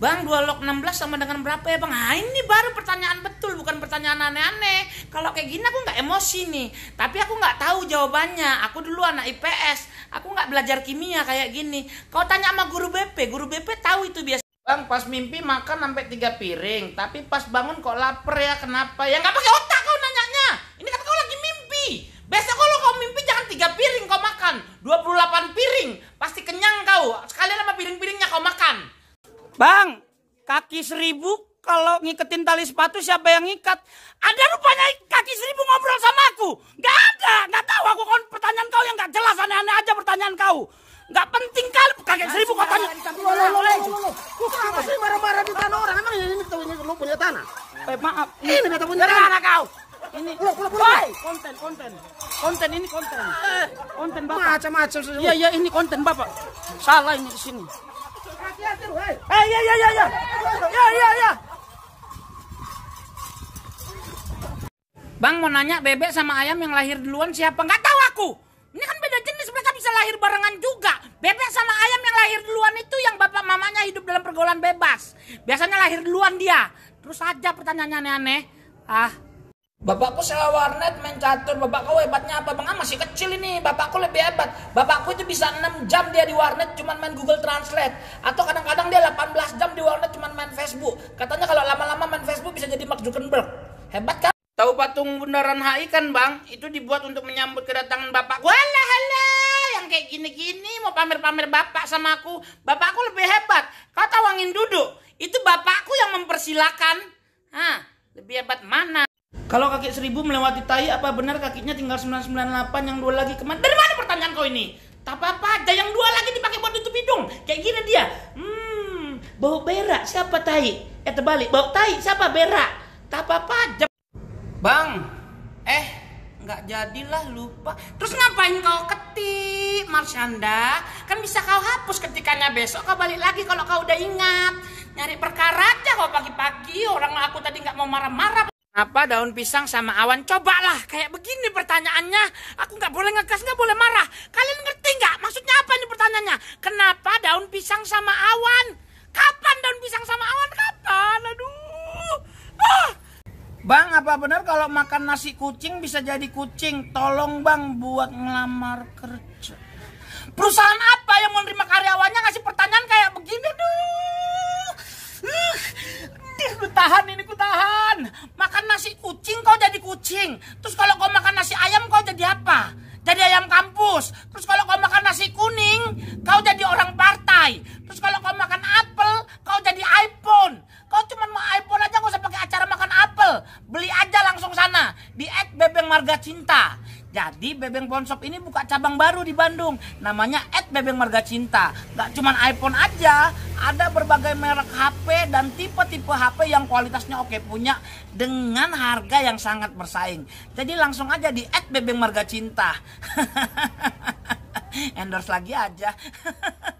Bang, dua log 16 sama dengan berapa ya bang? Nah ini baru pertanyaan betul, bukan pertanyaan aneh-aneh. Kalau kayak gini aku nggak emosi nih, tapi aku nggak tahu jawabannya. Aku dulu anak IPS, aku nggak belajar kimia kayak gini. Kau tanya sama guru BP, guru BP tahu itu biasa. Bang, pas mimpi makan sampai tiga piring, tapi pas bangun kok lapar ya? Kenapa? Ya nggak pakai otak. Bang, kaki seribu kalau ngiketin tali sepatu siapa yang ngikat? Ada rupanya kaki seribu ngobrol sama aku. Gak ada, gak tahu aku kan pertanyaan kau yang gak jelas aneh-aneh aja pertanyaan kau. Gak penting kali kaki seribu kau tanya. Kenapa sih marah-marah di tanah orang? Emang ini punya lo punya tanah? Eh maaf. Ini beta punya tanah. kau? Ini pulang pulang pulang. Konten konten. Konten ini konten. Eh, konten bapak. Macam-macam. Iya iya ini konten bapak. Salah ini di sini. Bang mau nanya bebek sama ayam yang lahir duluan siapa? Nggak tahu aku. Ini kan beda jenis mereka bisa lahir barengan juga. Bebek sama ayam yang lahir duluan itu yang bapak mamanya hidup dalam pergaulan bebas. Biasanya lahir duluan dia. Terus aja pertanyaannya aneh-aneh. Ah, Bapakku sewa warnet main catur, bapakku hebatnya apa? Bang, ah, masih kecil ini, bapakku lebih hebat. Bapakku itu bisa 6 jam dia di warnet cuman main Google Translate. Atau kadang-kadang dia 18 jam di warnet cuman main Facebook. Katanya kalau lama-lama main Facebook bisa jadi Mark Zuckerberg. Hebat kan? Tahu patung bundaran HI kan bang? Itu dibuat untuk menyambut kedatangan bapakku. Walah halah, yang kayak gini-gini mau pamer-pamer bapak sama aku. Bapakku lebih hebat. Kau tawangin duduk. Itu bapakku yang mempersilahkan. Hah, lebih hebat mana? Kalau kaki seribu melewati tai, apa benar kakinya tinggal 998 yang dua lagi kemana? Dari mana pertanyaan kau ini? Tak apa-apa aja yang dua lagi dipakai buat tutup hidung. Kayak gini dia. Hmm, bau berak siapa tai? Eh terbalik, bau tai siapa berak? Tak apa-apa aja. Bang, eh nggak jadilah lupa. Terus ngapain kau ketik Marsyanda? Kan bisa kau hapus ketikannya besok kau balik lagi kalau kau udah ingat. Nyari perkara aja kau pagi-pagi orang aku tadi nggak mau marah-marah Kenapa daun pisang sama awan? Cobalah kayak begini pertanyaannya. Aku nggak boleh ngegas, nggak boleh marah. Kalian ngerti nggak? Maksudnya apa ini pertanyaannya? Kenapa daun pisang sama awan? Kapan daun pisang sama awan? Kapan? Aduh. Ah. Bang, apa benar kalau makan nasi kucing bisa jadi kucing? Tolong bang buat ngelamar kerja. Perusahaan apa yang mau menerima karyawannya ngasih pertanyaan kayak begini? Duh. Uh. tahan ini kucing. Terus kalau kau makan nasi ayam kau jadi apa? Jadi ayam kampus. Terus kalau kau makan nasi kuning, kau jadi orang partai. Terus kalau kau makan apel, kau jadi iPhone. Kau cuma mau iPhone aja nggak usah pakai acara makan apel. Beli aja langsung sana di Ed Bebeng Marga Cinta. Jadi Bebeng ponsop ini buka cabang baru di Bandung. Namanya Ed Bebeng Marga Cinta. Gak cuma iPhone aja, ada berbagai merek HP dan tipe-tipe HP yang kualitasnya oke punya dengan harga yang sangat bersaing. Jadi langsung aja di @bebengmargacinta. marga cinta. Endorse lagi aja.